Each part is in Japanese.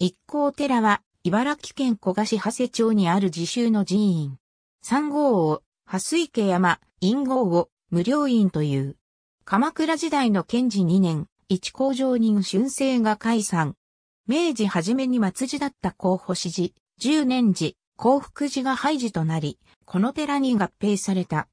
一行寺は、茨城県古河市長谷町にある自習の寺院。三号を、蓮池山、陰号を、無料院という。鎌倉時代の賢治2年、一工場人春生が解散。明治初めに末寺だった候補市寺、十年寺、幸福寺が廃寺となり、この寺に合併された。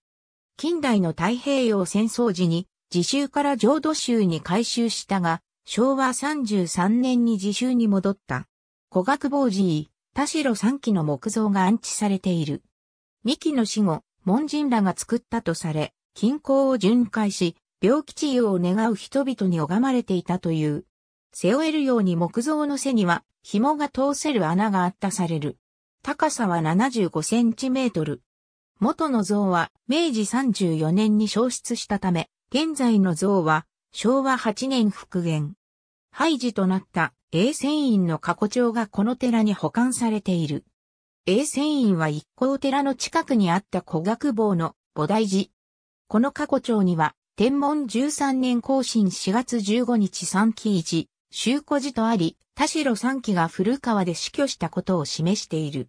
近代の太平洋戦争時に、自習から浄土宗に改修したが、昭和33年に自習に戻った。古学坊寺田代3期の木造が安置されている。三期の死後、門人らが作ったとされ、近郊を巡回し、病気治癒を願う人々に拝まれていたという。背負えるように木造の背には、紐が通せる穴があったされる。高さは75センチメートル。元の像は明治34年に消失したため、現在の像は昭和8年復元。廃寺となった永泉院の過去帳がこの寺に保管されている。永泉院は一向寺の近くにあった古学坊の菩提寺。この過去帳には、天文13年更新4月15日三期一、修古寺とあり、田代三期が古川で死去したことを示している。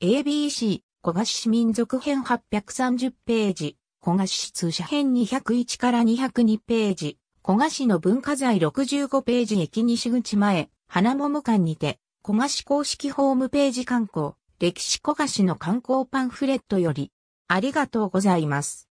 ABC 古賀市民族編830ページ、古賀市通社編201から202ページ、古賀市の文化財65ページ駅西口前、花桃館にて、古賀市公式ホームページ観光、歴史古賀市の観光パンフレットより、ありがとうございます。